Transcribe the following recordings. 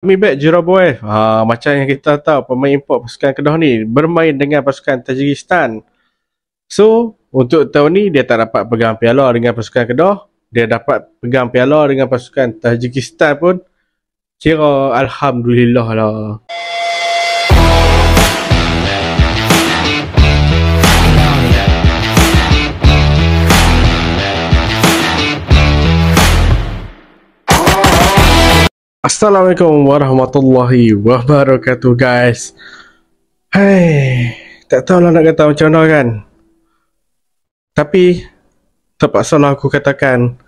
Kami back Jiro Boy. Ha, macam yang kita tahu pemain import pasukan Kedah ni bermain dengan pasukan Tajikistan. So, untuk tahun ni dia tak dapat pegang piala dengan pasukan Kedah. Dia dapat pegang piala dengan pasukan Tajikistan pun. Kira Alhamdulillah lah. Assalamualaikum warahmatullahi wabarakatuh guys Hei, tak tahulah nak kata macam mana kan Tapi, terpaksa lah aku katakan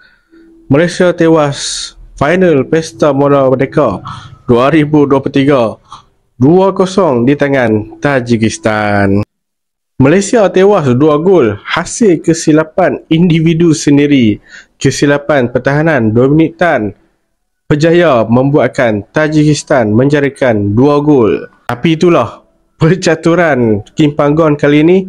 Malaysia tewas final Pesta Mola Merdeka 2023 2-0 di tangan Tajikistan Malaysia tewas 2 gol hasil kesilapan individu sendiri Kesilapan pertahanan Dominic Tan Pejaya membuatkan Tajikistan menjarikan 2 gol. Tapi itulah percaturan Kim Panggon kali ini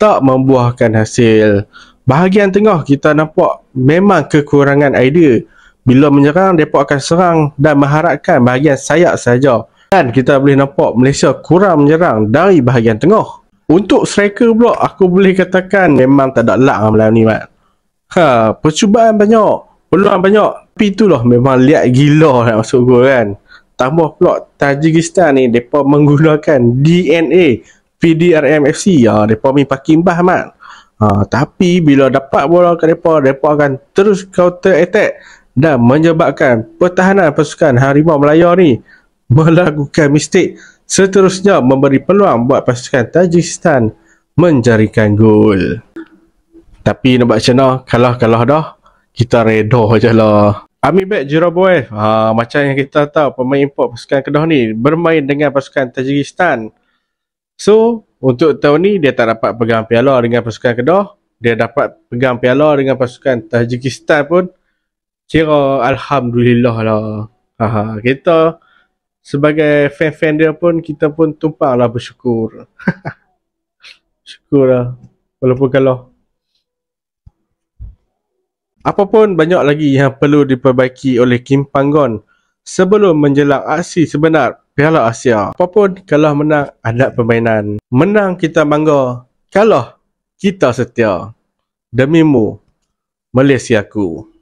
tak membuahkan hasil. Bahagian tengah kita nampak memang kekurangan idea. Bila menyerang, mereka akan serang dan mengharapkan bahagian sayap saja. Dan kita boleh nampak Malaysia kurang menyerang dari bahagian tengah. Untuk striker pula, aku boleh katakan memang tak ada luck lah ni, Mat. Ha, percubaan banyak. Peluang banyak Tapi tu lah memang liat gila lah nak masuk gol kan Tambah pula Tajikistan ni Mereka menggunakan DNA PDRM FC ya, ha, Mereka ni mat ha, Tapi bila dapat bola ke mereka Mereka akan terus counter attack Dan menyebabkan pertahanan pasukan Harimau Melayu ni Melakukan mistik Seterusnya memberi peluang buat pasukan Tajikistan menjaringkan gol. Tapi nampak macam kalah-kalah dah kita redoh je lah. Ambil beg Jiro Boy. Ha, macam yang kita tahu pemain import pasukan Kedah ni bermain dengan pasukan Tajikistan. So, untuk tahun ni dia tak dapat pegang piala dengan pasukan Kedah. Dia dapat pegang piala dengan pasukan Tajikistan pun. Kira Alhamdulillah lah. Ha, ha, kita sebagai fan-fan dia pun kita pun lah bersyukur. Syukur lah. Walaupun kalau Apapun banyak lagi yang perlu diperbaiki oleh Kim Panggon sebelum menjelang aksi sebenar Piala Asia. Apapun kalah menang adat permainan. Menang kita bangga. Kalah kita setia. Demi mu, Malaysia ku.